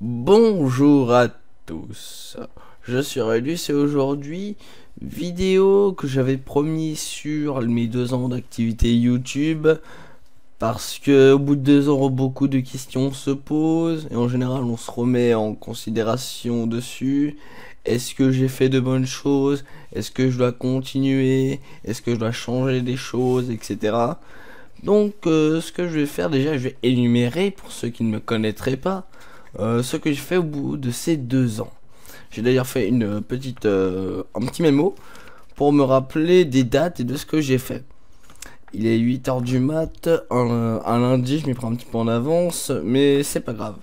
Bonjour à tous, je suis Rélu, c'est aujourd'hui, vidéo que j'avais promis sur mes deux ans d'activité YouTube parce que au bout de deux ans, beaucoup de questions se posent et en général, on se remet en considération dessus. Est-ce que j'ai fait de bonnes choses Est-ce que je dois continuer Est-ce que je dois changer des choses Etc. Donc, euh, ce que je vais faire déjà, je vais énumérer pour ceux qui ne me connaîtraient pas euh, ce que j'ai fait au bout de ces deux ans. J'ai d'ailleurs fait une petite, euh, un petit mémo pour me rappeler des dates et de ce que j'ai fait. Il est 8h du mat, un, lundi, je m'y prends un petit peu en avance, mais c'est pas grave.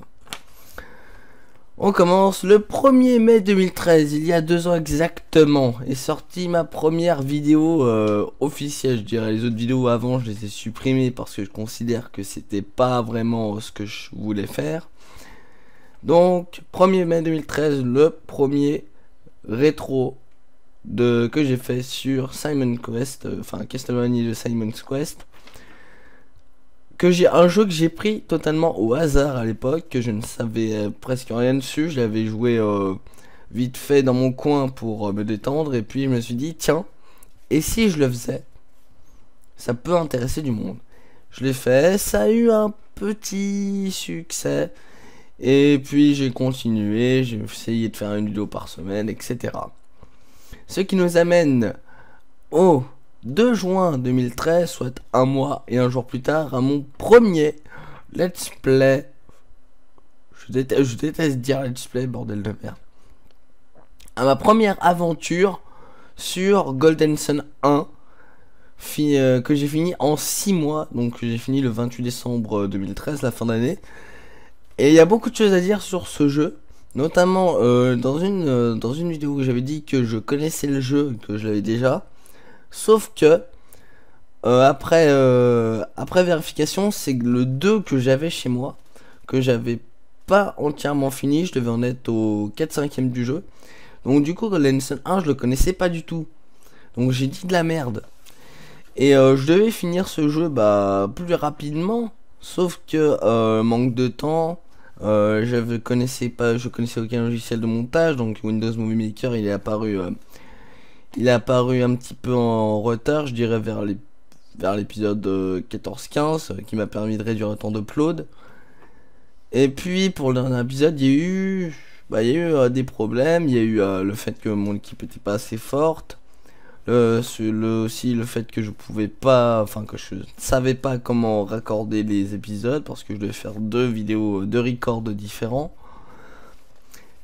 On commence le 1er mai 2013, il y a deux ans exactement, est sortie ma première vidéo euh, officielle, je dirais. Les autres vidéos avant, je les ai supprimées parce que je considère que c'était pas vraiment ce que je voulais faire. Donc, 1er mai 2013, le premier rétro que j'ai fait sur Simon Quest, euh, enfin de Simon's Quest. Que j'ai un jeu que j'ai pris totalement au hasard à l'époque, que je ne savais euh, presque rien dessus, je l'avais joué euh, vite fait dans mon coin pour me détendre et puis je me suis dit tiens, et si je le faisais Ça peut intéresser du monde. Je l'ai fait, ça a eu un petit succès. Et puis j'ai continué, j'ai essayé de faire une vidéo par semaine, etc. Ce qui nous amène au 2 juin 2013, soit un mois et un jour plus tard, à mon premier let's play. Je déteste, dire let's play, bordel de merde. À ma première aventure sur Golden Sun 1 euh, que j'ai fini en 6 mois. Donc j'ai fini le 28 décembre 2013, la fin d'année. Et il y a beaucoup de choses à dire sur ce jeu. Notamment euh, dans, une, euh, dans une vidéo où j'avais dit que je connaissais le jeu, que je l'avais déjà. Sauf que euh, après, après vérification, c'est le 2 que j'avais chez moi, que j'avais pas entièrement fini, je devais en être au 4 5 e du jeu. Donc du coup, Lenson 1, je le connaissais pas du tout. Donc j'ai dit de la merde. Et je devais finir ce jeu bah, plus rapidement, sauf que manque de temps, euh, je connaissais pas, je connaissais aucun logiciel de montage, donc Windows Movie Maker, il est apparu, euh, il est apparu un petit peu en retard, je dirais vers vers l'épisode 14-15, euh, qui m'a permis de réduire le temps d'upload. Et puis pour le dernier épisode, il y a eu, bah, eu des problèmes, il y a eu le fait que mon équipe n'était pas assez forte le, le, aussi le fait que je pouvais pas, enfin que je savais pas comment raccorder les épisodes parce que je devais faire deux vidéos, deux records différents.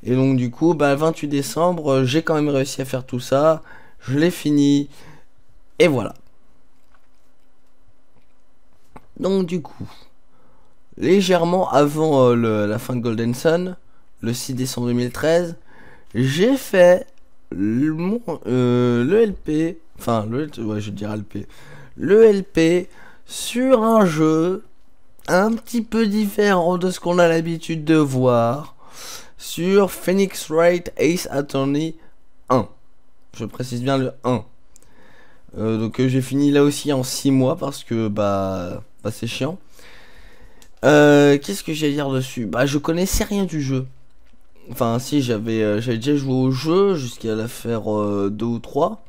Et donc du coup, bah, le 28 décembre, euh, j'ai quand même réussi à faire tout ça, je l'ai fini, et voilà. Donc du coup, légèrement avant euh, la fin de Golden Sun, le 6 décembre 2013, j'ai fait euh, le, le LP, enfin, le, je LP, le LP sur un jeu un petit peu différent de ce qu'on a l'habitude de voir sur Phoenix Wright Ace Attorney 1. Je précise bien le 1. Euh, donc euh, j'ai fini là aussi en 6 mois parce que bah, bah c'est chiant. Qu'est-ce que j'ai à dire dessus Bah je connaissais rien du jeu. Enfin, si, euh, j'avais déjà joué au jeu jusqu'à l'affaire 2 euh, ou 3.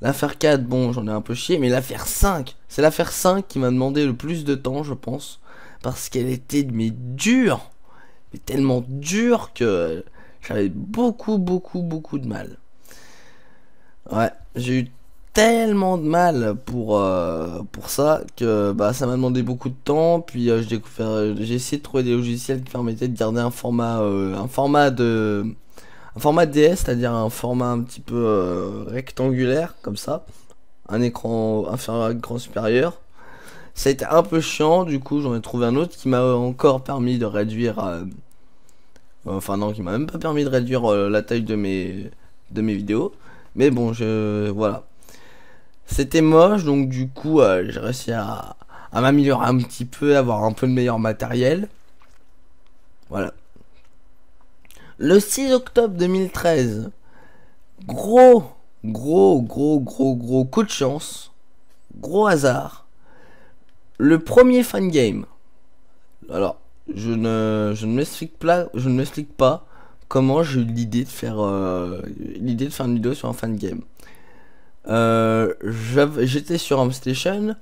L'affaire 4, bon, j'en ai un peu chié, mais l'affaire 5, c'est l'affaire 5 qui m'a demandé le plus de temps, je pense. Parce qu'elle était, mais dure, mais tellement dure que j'avais beaucoup, beaucoup, beaucoup de mal. Ouais, j'ai eu tellement de mal pour, euh, pour ça que bah, ça m'a demandé beaucoup de temps. Puis euh, découvert euh, j'ai essayé de trouver des logiciels qui permettaient de garder un format, un format de un format DS, c'est-à-dire un format un petit peu rectangulaire comme ça, un écran inférieur à écran supérieur. Ça a été un peu chiant, du coup j'en ai trouvé un autre qui m'a encore permis de réduire, enfin non, qui m'a même pas permis de réduire la taille de mes de mes vidéos. Mais bon, je voilà. C'était moche, donc du coup, euh, j'ai réussi à, m'améliorer un petit peu, avoir un peu de meilleur matériel. Voilà. Le 6 octobre 2013, gros, gros, gros, gros, gros coup de chance, gros hasard. Le premier fan game. Alors, je ne, je ne m'explique pas, je ne m'explique pas comment j'ai eu l'idée de faire euh, l'idée de faire une vidéo sur un fan game. Euh, j'étais sur Home Station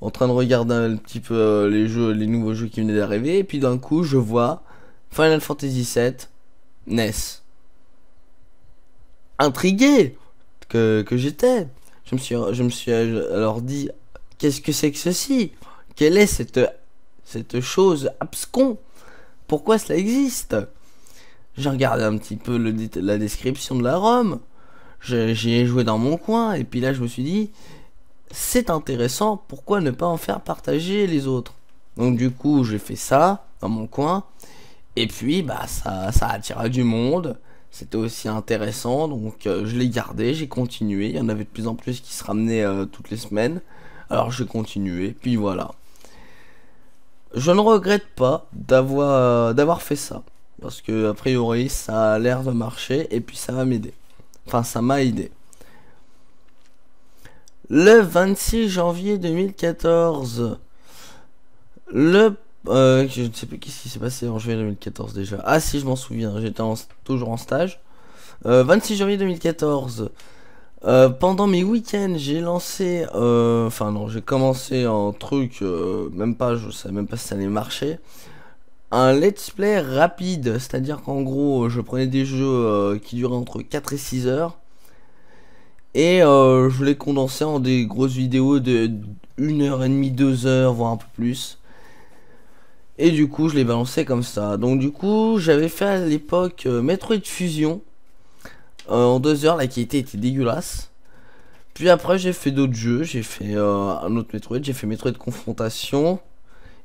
en train de regarder un petit peu euh, les jeux, les nouveaux jeux qui venaient d'arriver, et puis d'un coup je vois Final Fantasy VII NES. Intrigué que, j'étais. Je me suis, alors dit, qu'est-ce que c'est que ceci Quelle est cette, chose abscon Pourquoi cela existe J'ai regardé un petit peu la description de la Rome j'y ai joué dans mon coin, et puis là je me suis dit, c'est intéressant, pourquoi ne pas en faire partager les autres Donc du coup j'ai fait ça dans mon coin, et puis bah ça, ça attira du monde, c'était aussi intéressant, donc euh, je l'ai gardé, j'ai continué, il y en avait de plus en plus qui se ramenaient euh, toutes les semaines, alors j'ai continué, puis voilà. Je ne regrette pas euh, d'avoir fait ça, parce que a priori ça a l'air de marcher, et puis ça va m'aider. Enfin, ça m'a aidé. Le 26 janvier 2014, le... Euh, je ne sais plus qu'est-ce qui s'est passé en juillet 2014 déjà. Ah si, je m'en souviens, j'étais toujours en stage. 26 euh, janvier 2014, euh, pendant mes week-ends, j'ai lancé... Enfin non, j'ai commencé en truc, même pas, je ne savais même pas si ça allait marcher un let's play rapide, c'est-à-dire qu'en gros, euh, je prenais des jeux euh, qui duraient entre 4 et 6 heures et euh, je les condensais en des grosses vidéos de heure et demie deux heures voire un peu plus. Et du coup, je les balançais comme ça. Donc, du coup, j'avais fait à l'époque Metroid Fusion en deux heures, la qualité était dégueulasse. Puis après, j'ai fait d'autres jeux, j'ai fait un autre Metroid, j'ai fait Metroid Confrontation.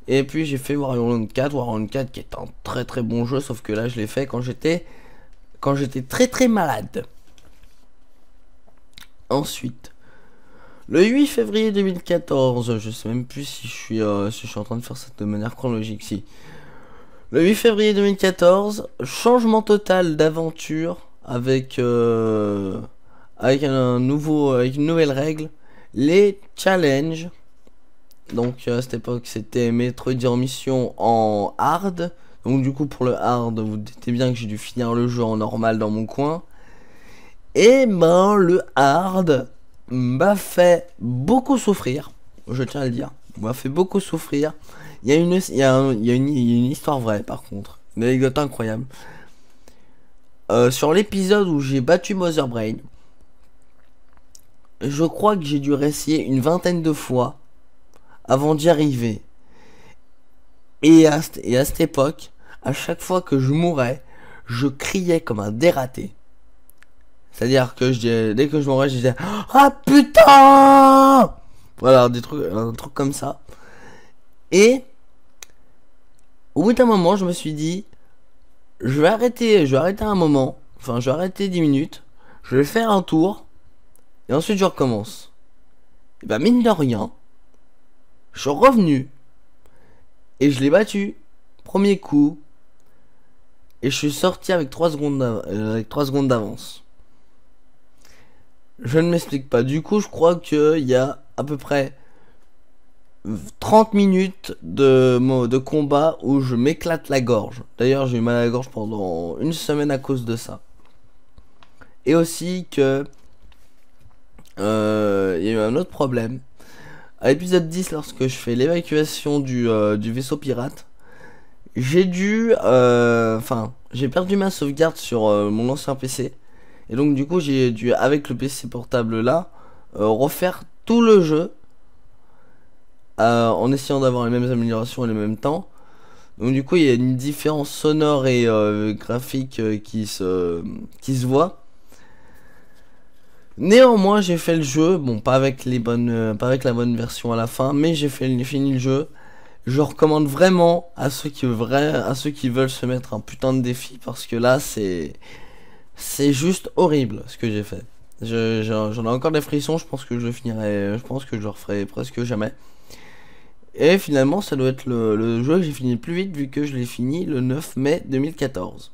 Et puis j'ai fait Wario 4, Wario 4 qui est un très très bon jeu, sauf que là je l'ai fait quand j'étais quand j'étais très très malade. Ensuite, le 8 février 2014, je sais même plus si je suis, euh, si je suis en train de faire ça de manière chronologique, si. Le 8 février 2014, changement total d'aventure avec euh, avec un nouveau avec une nouvelle règle, les challenges donc euh, à cette époque c'était Metroid en mission en hard. Donc du coup pour le hard vous dites bien que j'ai dû finir le jeu en normal dans mon coin. Et ben le hard m'a fait beaucoup souffrir. Je tiens à le dire. M'a fait beaucoup souffrir. Il y, a une, a une, histoire vraie par contre. Une anecdote incroyable. Euh, sur l'épisode où j'ai battu Mother je crois que j'ai dû réessayer une vingtaine de fois avant d'y arriver. Et à, et à cette époque, à chaque fois que je mourais, je criais comme un dératé. C'est-à-dire que dès que je mourais, je disais Ah putain Voilà, des trucs, un truc comme ça. Et au bout d'un moment, je me suis dit Je vais arrêter, je vais arrêter un moment. Enfin, je vais arrêter 10 minutes. Je vais faire un tour. Et ensuite, je recommence. Et bah, mine de rien, je suis revenu. Et je l'ai battu. Premier coup. Et je suis sorti avec 3 secondes, euh, avec 3 secondes d'avance. Je ne m'explique pas. Du coup, je crois qu'il y a à peu près 30 minutes de, de combat où je m'éclate la gorge. D'ailleurs, j'ai eu mal à la gorge pendant une semaine à cause de ça. Et aussi que... Euh, il y a eu un autre problème à l'épisode 10, lorsque je fais l'évacuation du, euh, vaisseau pirate, j'ai dû... Euh, enfin, j'ai perdu ma sauvegarde sur euh, mon ancien PC. Et donc du coup, j'ai dû, avec le PC portable là, refaire tout le jeu. en essayant d'avoir les mêmes améliorations et le même temps. Donc du coup, il y a une différence sonore et graphique qui se voit. Néanmoins, j'ai fait le jeu, bon, pas avec, les bonnes, euh, pas avec la bonne version à la fin, mais j'ai fini le jeu. Je recommande vraiment à ceux, qui, à ceux qui veulent se mettre un putain de défi, parce que là, c'est c'est juste horrible ce que j'ai fait. J'en ai encore des frissons, je pense que je finirai, je pense que je le referai presque jamais. Et finalement, ça doit être le jeu que j'ai fini le plus vite, vu que je l'ai fini le 9 mai 2014.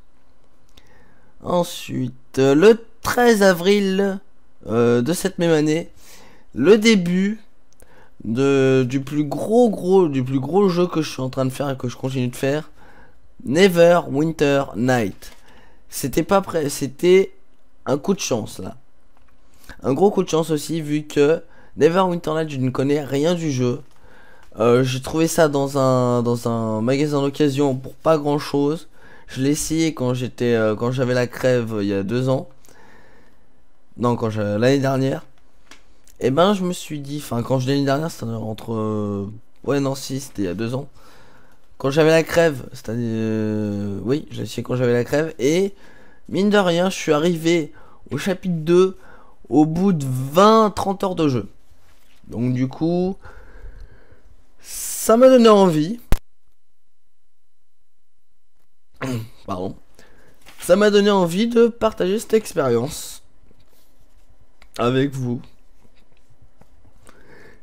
Ensuite, le 13 avril euh, de cette même année, le début de, du plus gros gros du plus gros jeu que je suis en train de faire et que je continue de faire, Never Winter Night. C'était pas prêt, c'était un coup de chance là. Un gros coup de chance aussi vu que Never Winter Night, je ne connais rien du jeu. Euh, j'ai trouvé ça dans un dans un magasin d'occasion pour pas grand chose. Je l'ai essayé quand j'étais euh, quand j'avais la crève il y a deux ans. Non, quand l'année dernière, et eh ben je me suis dit, enfin quand je l'année dernière, c'était entre, euh, ouais non si, c'était il y a deux ans. Quand j'avais la crève, c'était, dire euh, oui, j'ai quand j'avais la crève et mine de rien, je suis arrivé au chapitre 2 au bout de 20-30 heures de jeu. Donc du coup, ça m'a donné envie. Pardon. Ça m'a donné envie de partager cette expérience avec vous.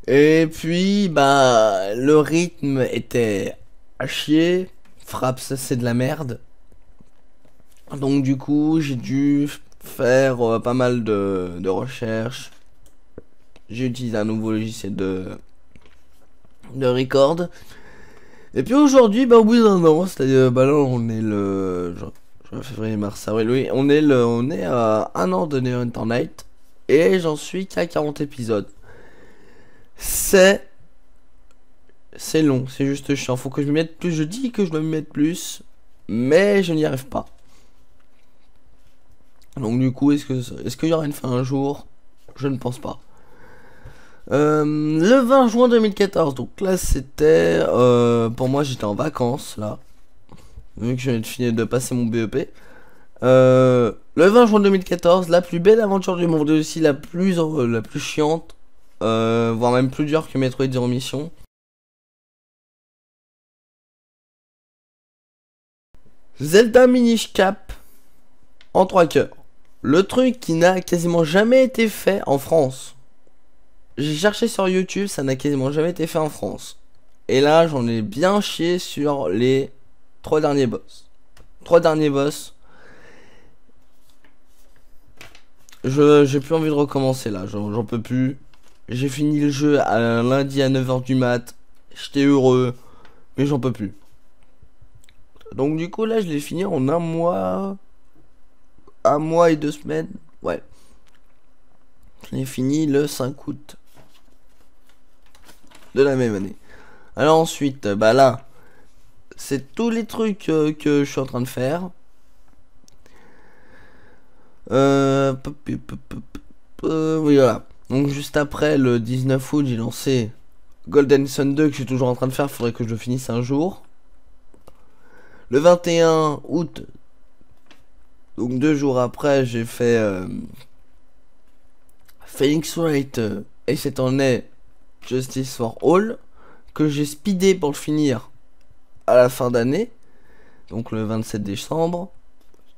Et puis, bah, le rythme était à chier. Frappe, ça c'est de la merde. Donc du coup, j'ai dû faire euh, pas mal de, de recherches. J'ai utilisé un nouveau logiciel de, de record. Et puis aujourd'hui, bah, oui non c'est-à-dire, bah on est le... février, mars, avril, oui, on est le, on est à un an de Neon Night et j'en suis qu'à 40 épisodes. C'est c'est long, c'est juste chiant. Faut que je me mette plus. Je dis que je dois me mettre plus, mais je n'y arrive pas. Donc du coup, est-ce que est-ce qu'il y aura une fin un jour Je ne pense pas. Euh, le 20 juin 2014, donc là c'était euh, pour moi j'étais en vacances là, vu que je venais de finir de passer mon BEP. Euh, le 20 juin 2014, la plus belle aventure du monde et aussi la plus, la plus chiante, euh, voire même plus dure que Metroid Zero Mission. Zelda Minish Cap en 3 coeurs. Le truc qui n'a quasiment jamais été fait en France. J'ai cherché sur YouTube, ça n'a quasiment jamais été fait en France. Et là, j'en ai bien chié sur les trois derniers boss. Trois derniers boss Je j'ai plus envie de recommencer là, j'en peux plus. J'ai fini le jeu à lundi à 9h du mat. J'étais heureux, mais j'en peux plus. Donc du coup là je l'ai fini en un mois. Un mois et deux semaines. Ouais. Je l'ai fini le 5 août. De la même année. Alors ensuite, bah là. C'est tous les trucs euh, que je suis en train de faire. Euh, euh voilà. Donc juste après le 19 août, j'ai lancé Golden Sun 2 que je suis toujours en train de faire, faudrait que je le finisse un jour. Le 21 août, donc deux jours après, j'ai fait euh, Phoenix Wright et c'est en est Justice for All que j'ai speedé pour le finir à la fin d'année, donc le 27 décembre.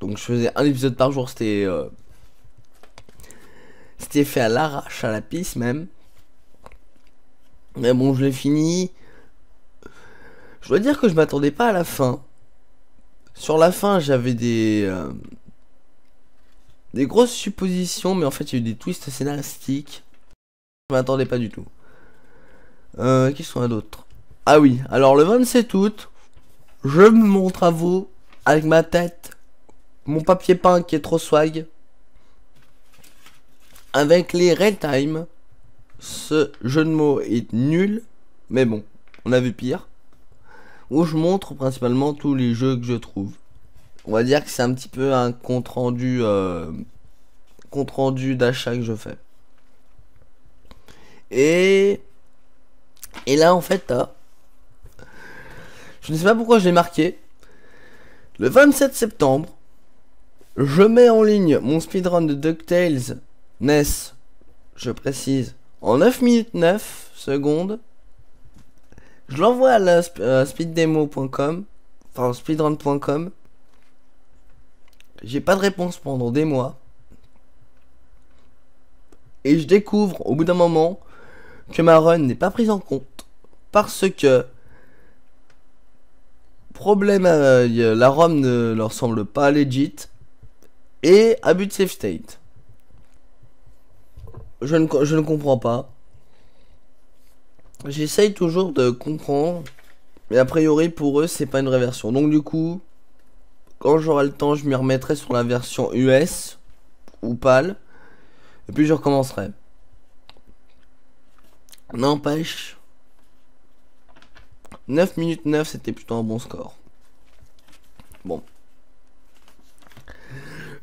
Donc je faisais un épisode par jour, c'était euh, c'était fait à l'arrache, à la piste même. Mais bon, je l'ai fini. Je dois dire que je m'attendais pas à la fin. Sur la fin, j'avais des euh, des grosses suppositions, mais en fait, il y a eu des twists scénaristiques. Je m'attendais pas du tout. Euh, qui sont d'autres Ah oui, alors le 27 août, je me montre à vous avec ma tête mon papier peint qui est trop swag, avec les Red Time, ce jeu de mots est nul, mais bon, on a vu pire. Où je montre principalement tous les jeux que je trouve. On va dire que c'est un petit peu un compte rendu, euh, compte rendu d'achat que je fais. Et et là en fait, je ne sais pas pourquoi je l'ai marqué. Le 27 septembre, je mets en ligne mon speedrun de DuckTales NES, je précise, en 9 minutes 9 secondes. Je l'envoie à speeddemo.com, enfin speedrun.com. J'ai pas de réponse pendant des mois. Et je découvre au bout d'un moment que ma run n'est pas prise en compte parce que problème, euh, la ROM ne leur semble pas legit et abus de safe state. Je ne, je ne comprends pas. J'essaye toujours de comprendre, mais a priori pour eux c'est pas une réversion. Donc du coup, quand j'aurai le temps, je m'y remettrai sur la version US ou PAL, et puis je recommencerai. N'empêche, 9 minutes 9 c'était plutôt un bon score. Bon.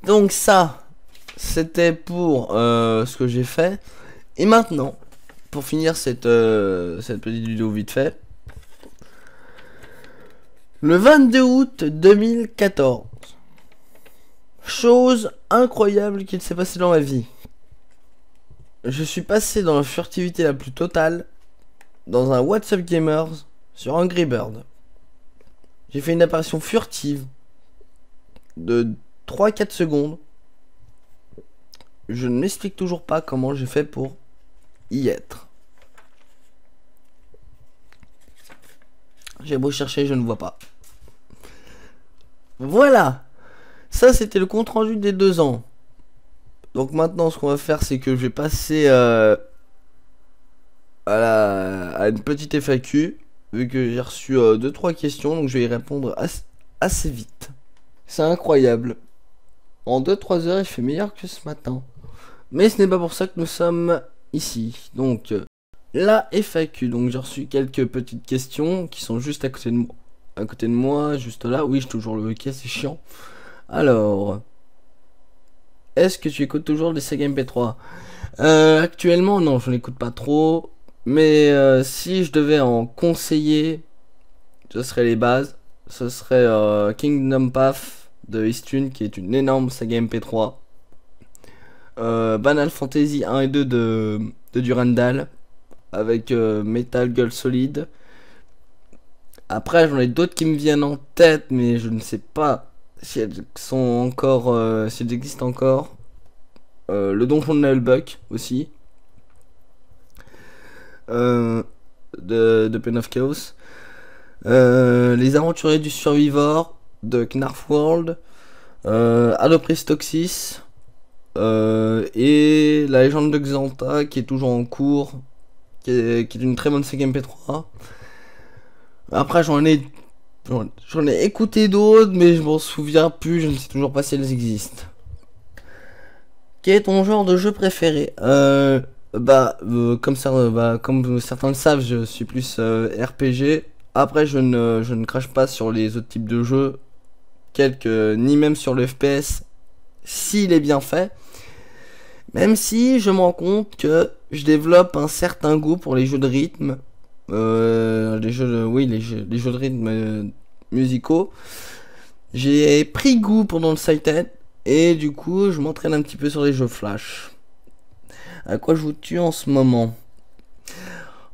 Donc ça, c'était pour euh, ce que j'ai fait. Et maintenant, pour finir cette, euh, cette petite vidéo vite fait. Le 22 août 2014. Chose incroyable qu'il s'est passé dans ma vie. Je suis passé dans la furtivité la plus totale dans un WhatsApp Gamers sur Angry Bird. J'ai fait une apparition furtive de 3-4 secondes. Je ne m'explique toujours pas comment j'ai fait pour y être. J'ai beau chercher, je ne vois pas. Voilà Ça, c'était le compte-rendu des deux ans. Donc maintenant, ce qu'on va faire, c'est que je vais passer euh, à, à, une petite FAQ. Vu que j'ai reçu 2-3 euh, questions, donc je vais y répondre assez vite. C'est incroyable. En 2-3 heures, il fait meilleur que ce matin. Mais ce n'est pas pour ça que nous sommes ici. Donc, euh, la FAQ. Donc, j'ai reçu quelques petites questions qui sont juste à côté de moi. À côté de moi, juste là. Oui, j'ai toujours le ok c'est chiant. Alors, est-ce que tu écoutes toujours les SEGA MP3 euh, Actuellement, non, je n'écoute pas trop. Mais euh, si je devais en conseiller, ce serait les bases. Ce serait euh, Kingdom Path de Eastune qui est une énorme saga MP3. Euh, Banal Fantasy 1 et 2 de, Durandal avec euh, Metal Girl Solid. Après, j'en ai d'autres qui me viennent en tête, mais je ne sais pas si elles sont encore, euh, si elles existent encore. le donjon de buck aussi. de, de Pen of Chaos. les aventuriers du survivor de Knarf World, euh, Alopris euh, et la légende de Xanta qui est toujours en cours, qui est, une très bonne CGMP3. Après j'en ai j'en ai écouté d'autres mais je m'en souviens plus, je ne sais toujours pas si elles existent. Quel est ton genre de jeu préféré euh, bah, euh, comme ça, bah, comme certains le savent, je suis plus RPG. Après je ne je ne crache pas sur les autres types de jeux quelques, ni même sur le FPS, s'il est bien fait. Même si je me rends compte que je développe un certain goût pour les jeux de rythme, euh, les jeux de, oui, les jeux, de rythme euh, musicaux. J'ai pris goût pendant le Sighted et du coup, je m'entraîne un petit peu sur les jeux Flash. À quoi je vous tue en ce moment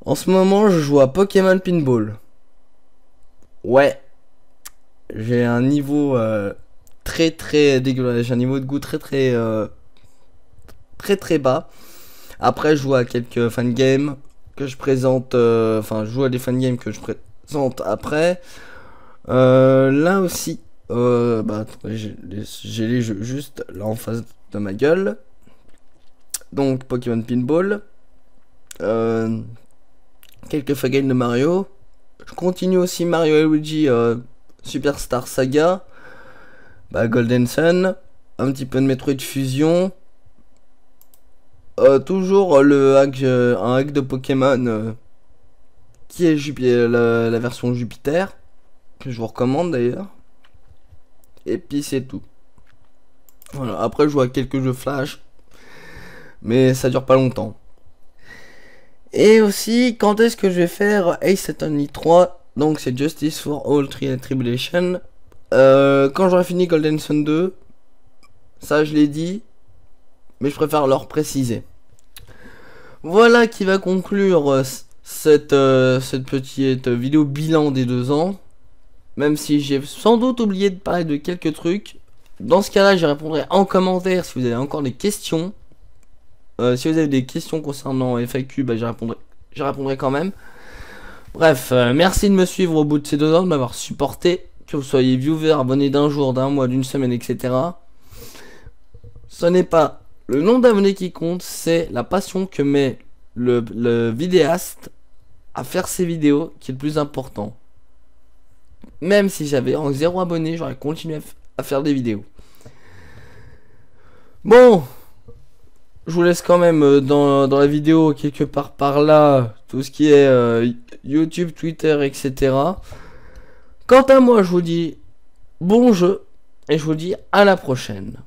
En ce moment, je joue à Pokémon Pinball. Ouais, j'ai un niveau euh, très très dégueulasse. J'ai un niveau de goût très très euh, très très bas. Après, je joue à quelques fan games que je présente. Euh, enfin, je joue à des fan games que je présente après. là aussi, bah, j'ai les jeux juste là en face de ma gueule. Donc, Pokémon Pinball. Euh, quelques games de Mario. Je continue aussi Mario et Luigi Superstar Saga, bah, Golden Sun, un petit peu de Metroid Fusion. Euh, toujours le hack, euh, un hack de Pokémon euh, qui est la, version Jupiter, que je vous recommande d'ailleurs. Et puis c'est tout. Voilà, après je vois quelques jeux flash, mais ça dure pas longtemps. Et aussi, quand est-ce que je vais faire Ace Attorney 3 donc c'est Justice for All Tribulation. Euh, quand j'aurai fini Golden Sun 2, ça je l'ai dit, mais je préfère leur préciser. Voilà qui va conclure euh, cette, euh, cette petite vidéo bilan des deux ans. Même si j'ai sans doute oublié de parler de quelques trucs. Dans ce cas-là, je répondrai en commentaire si vous avez encore des questions. si vous avez des questions concernant FAQ, bah, j'y je répondrai quand même. Bref, euh, merci de me suivre au bout de ces deux heures, de m'avoir supporté, que vous soyez viewer, abonné d'un jour, d'un mois, d'une semaine, etc. Ce n'est pas le nombre d'abonnés qui compte, c'est la passion que met le, le vidéaste à faire ses vidéos qui est le plus important. Même si j'avais en zéro abonné, j'aurais continué à faire des vidéos. Bon, je vous laisse quand même euh, dans, dans, la vidéo quelque part par là tout ce qui est euh, YouTube, Twitter, etc. Quant à moi, je vous dis bon jeu et je vous dis à la prochaine.